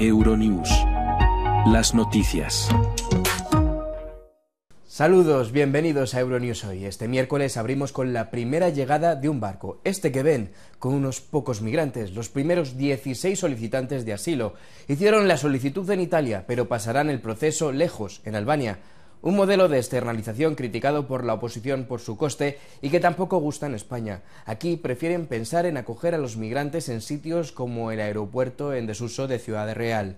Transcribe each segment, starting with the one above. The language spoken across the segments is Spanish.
Euronews. Las noticias. Saludos, bienvenidos a Euronews hoy. Este miércoles abrimos con la primera llegada de un barco, este que ven, con unos pocos migrantes. Los primeros 16 solicitantes de asilo hicieron la solicitud en Italia, pero pasarán el proceso lejos, en Albania un modelo de externalización criticado por la oposición por su coste y que tampoco gusta en España. Aquí prefieren pensar en acoger a los migrantes en sitios como el aeropuerto en desuso de Ciudad Real.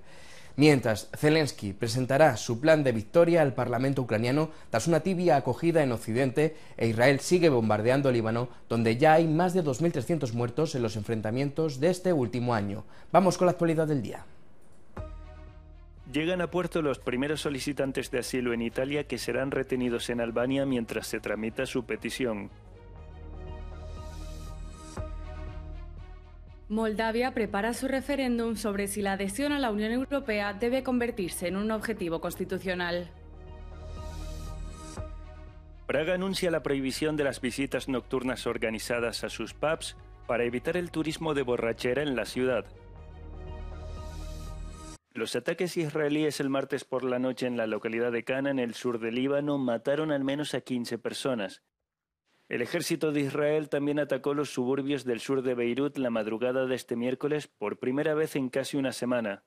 Mientras, Zelensky presentará su plan de victoria al Parlamento ucraniano tras una tibia acogida en Occidente e Israel sigue bombardeando Líbano, donde ya hay más de 2.300 muertos en los enfrentamientos de este último año. Vamos con la actualidad del día. Llegan a puerto los primeros solicitantes de asilo en Italia que serán retenidos en Albania mientras se tramita su petición. Moldavia prepara su referéndum sobre si la adhesión a la Unión Europea debe convertirse en un objetivo constitucional. Praga anuncia la prohibición de las visitas nocturnas organizadas a sus pubs para evitar el turismo de borrachera en la ciudad. Los ataques israelíes el martes por la noche en la localidad de Cana, en el sur del Líbano, mataron al menos a 15 personas. El ejército de Israel también atacó los suburbios del sur de Beirut la madrugada de este miércoles por primera vez en casi una semana.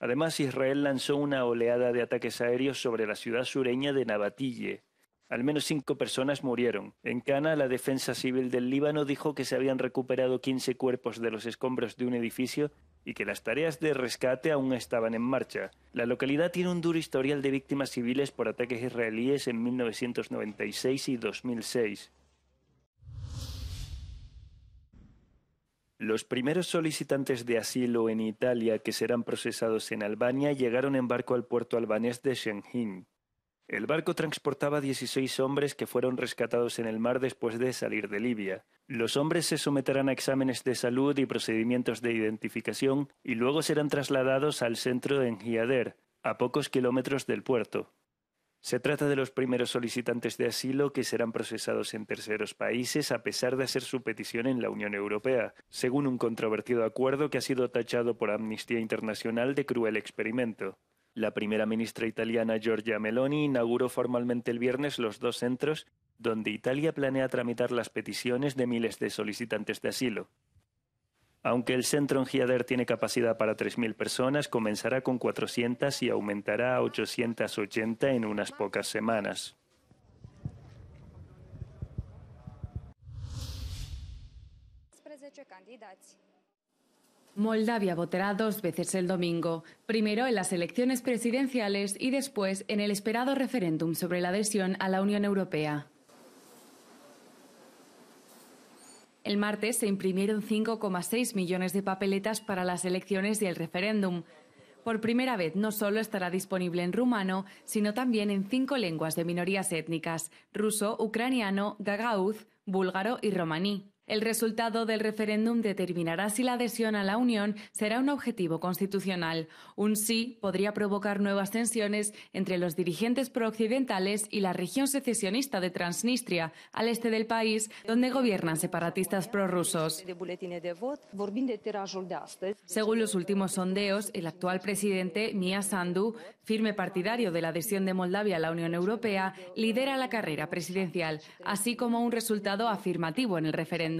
Además, Israel lanzó una oleada de ataques aéreos sobre la ciudad sureña de Nabatille. Al menos cinco personas murieron. En Cana, la Defensa Civil del Líbano dijo que se habían recuperado 15 cuerpos de los escombros de un edificio y que las tareas de rescate aún estaban en marcha. La localidad tiene un duro historial de víctimas civiles por ataques israelíes en 1996 y 2006. Los primeros solicitantes de asilo en Italia que serán procesados en Albania llegaron en barco al puerto albanés de Shenzhen. El barco transportaba 16 hombres que fueron rescatados en el mar después de salir de Libia. Los hombres se someterán a exámenes de salud y procedimientos de identificación y luego serán trasladados al centro en Giader, a pocos kilómetros del puerto. Se trata de los primeros solicitantes de asilo que serán procesados en terceros países a pesar de hacer su petición en la Unión Europea, según un controvertido acuerdo que ha sido tachado por Amnistía Internacional de cruel experimento. La primera ministra italiana Giorgia Meloni inauguró formalmente el viernes los dos centros donde Italia planea tramitar las peticiones de miles de solicitantes de asilo. Aunque el centro en Giader tiene capacidad para 3.000 personas, comenzará con 400 y aumentará a 880 en unas pocas semanas. Moldavia votará dos veces el domingo, primero en las elecciones presidenciales y después en el esperado referéndum sobre la adhesión a la Unión Europea. El martes se imprimieron 5,6 millones de papeletas para las elecciones y el referéndum. Por primera vez no solo estará disponible en rumano, sino también en cinco lenguas de minorías étnicas, ruso, ucraniano, gagauz, búlgaro y romaní. El resultado del referéndum determinará si la adhesión a la Unión será un objetivo constitucional. Un sí podría provocar nuevas tensiones entre los dirigentes prooccidentales y la región secesionista de Transnistria, al este del país, donde gobiernan separatistas prorrusos. Según los últimos sondeos, el actual presidente, Mia Sandu, firme partidario de la adhesión de Moldavia a la Unión Europea, lidera la carrera presidencial, así como un resultado afirmativo en el referéndum.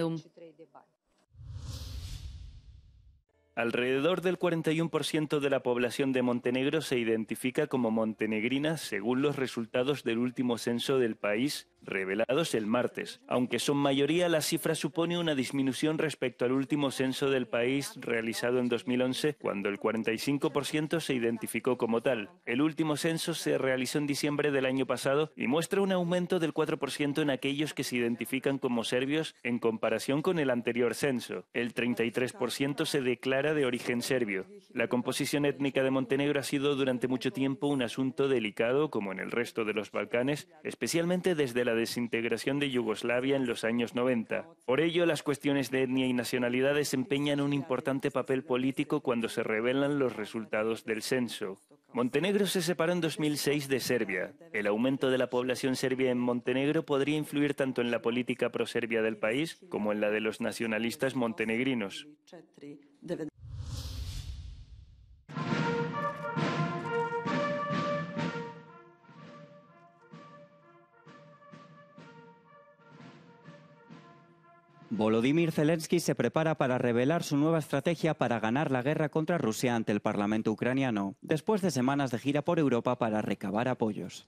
Alrededor del 41% de la población de Montenegro se identifica como montenegrina según los resultados del último censo del país revelados el martes. Aunque son mayoría, la cifra supone una disminución respecto al último censo del país realizado en 2011, cuando el 45% se identificó como tal. El último censo se realizó en diciembre del año pasado y muestra un aumento del 4% en aquellos que se identifican como serbios en comparación con el anterior censo. El 33% se declara de origen serbio. La composición étnica de Montenegro ha sido durante mucho tiempo un asunto delicado, como en el resto de los Balcanes, especialmente desde la desintegración de Yugoslavia en los años 90. Por ello, las cuestiones de etnia y nacionalidad desempeñan un importante papel político cuando se revelan los resultados del censo. Montenegro se separó en 2006 de Serbia. El aumento de la población serbia en Montenegro podría influir tanto en la política proserbia del país como en la de los nacionalistas montenegrinos. Volodymyr Zelensky se prepara para revelar su nueva estrategia para ganar la guerra contra Rusia ante el Parlamento ucraniano, después de semanas de gira por Europa para recabar apoyos.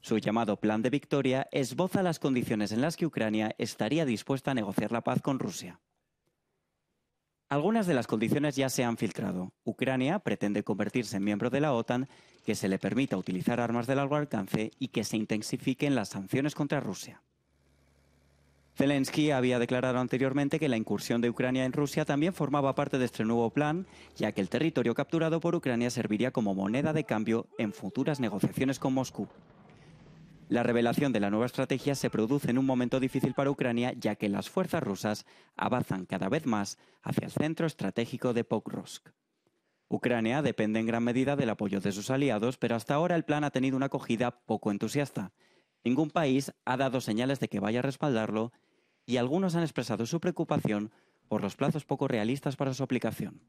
Su llamado Plan de Victoria esboza las condiciones en las que Ucrania estaría dispuesta a negociar la paz con Rusia. Algunas de las condiciones ya se han filtrado. Ucrania pretende convertirse en miembro de la OTAN, que se le permita utilizar armas de largo alcance y que se intensifiquen las sanciones contra Rusia. Zelensky había declarado anteriormente que la incursión de Ucrania en Rusia también formaba parte de este nuevo plan, ya que el territorio capturado por Ucrania serviría como moneda de cambio en futuras negociaciones con Moscú. La revelación de la nueva estrategia se produce en un momento difícil para Ucrania, ya que las fuerzas rusas avanzan cada vez más hacia el centro estratégico de Pokrovsk. Ucrania depende en gran medida del apoyo de sus aliados, pero hasta ahora el plan ha tenido una acogida poco entusiasta. Ningún país ha dado señales de que vaya a respaldarlo y algunos han expresado su preocupación por los plazos poco realistas para su aplicación.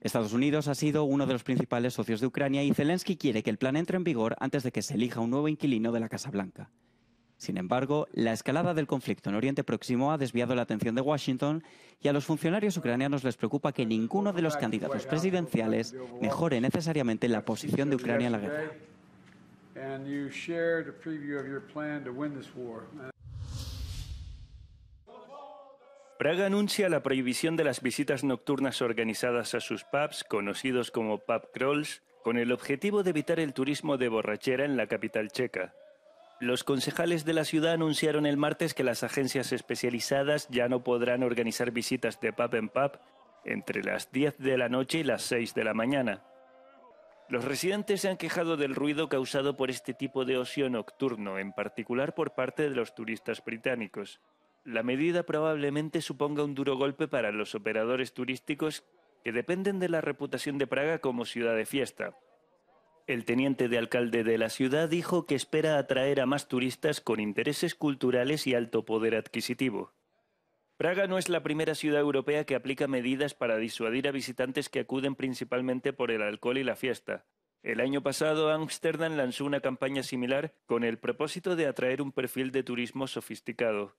Estados Unidos ha sido uno de los principales socios de Ucrania y Zelensky quiere que el plan entre en vigor antes de que se elija un nuevo inquilino de la Casa Blanca. Sin embargo, la escalada del conflicto en Oriente Próximo ha desviado la atención de Washington y a los funcionarios ucranianos les preocupa que ninguno de los candidatos presidenciales mejore necesariamente la posición de Ucrania en la guerra. Praga anuncia la prohibición de las visitas nocturnas organizadas a sus pubs, conocidos como pub crawls, con el objetivo de evitar el turismo de borrachera en la capital checa. Los concejales de la ciudad anunciaron el martes que las agencias especializadas ya no podrán organizar visitas de pub en pub entre las 10 de la noche y las 6 de la mañana. Los residentes se han quejado del ruido causado por este tipo de ocio nocturno, en particular por parte de los turistas británicos la medida probablemente suponga un duro golpe para los operadores turísticos que dependen de la reputación de Praga como ciudad de fiesta. El teniente de alcalde de la ciudad dijo que espera atraer a más turistas con intereses culturales y alto poder adquisitivo. Praga no es la primera ciudad europea que aplica medidas para disuadir a visitantes que acuden principalmente por el alcohol y la fiesta. El año pasado, Ámsterdam lanzó una campaña similar con el propósito de atraer un perfil de turismo sofisticado.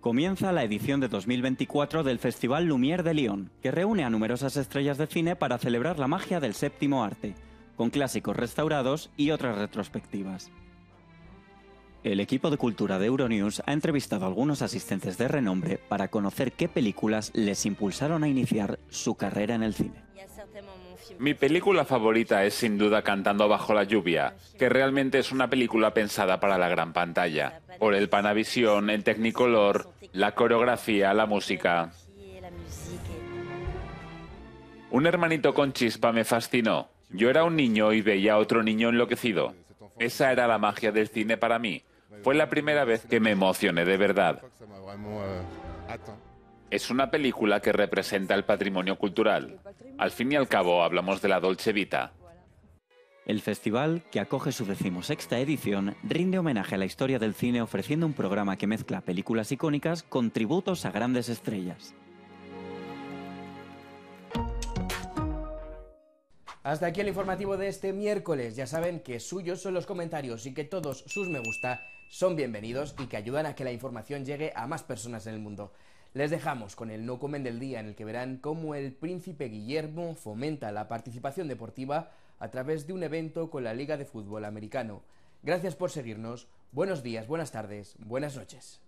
Comienza la edición de 2024 del Festival Lumière de Lyon, que reúne a numerosas estrellas de cine para celebrar la magia del séptimo arte, con clásicos restaurados y otras retrospectivas. El equipo de cultura de Euronews ha entrevistado a algunos asistentes de renombre para conocer qué películas les impulsaron a iniciar su carrera en el cine. Mi película favorita es sin duda Cantando bajo la lluvia, que realmente es una película pensada para la gran pantalla, por el Panavisión, el Technicolor, la coreografía, la música. Un hermanito con chispa me fascinó. Yo era un niño y veía a otro niño enloquecido. Esa era la magia del cine para mí. Fue la primera vez que me emocioné de verdad. Es una película que representa el patrimonio cultural. Al fin y al cabo hablamos de la Dolce Vita. El festival, que acoge su decimosexta edición, rinde homenaje a la historia del cine ofreciendo un programa que mezcla películas icónicas con tributos a grandes estrellas. Hasta aquí el informativo de este miércoles. Ya saben que suyos son los comentarios y que todos sus me gusta son bienvenidos y que ayudan a que la información llegue a más personas en el mundo. Les dejamos con el no comen del día en el que verán cómo el príncipe Guillermo fomenta la participación deportiva a través de un evento con la Liga de Fútbol Americano. Gracias por seguirnos. Buenos días, buenas tardes, buenas noches.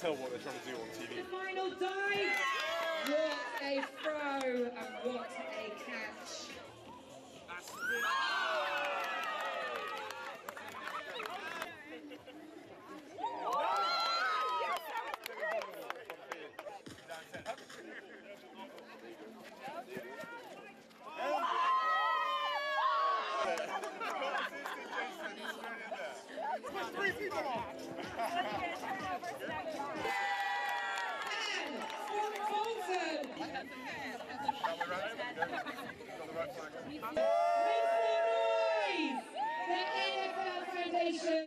tell what they're trying to do on TV. The final dive! What a throw and what a catch. That's the Oh! There's three people on. Macy Rice, the NFL Foundation.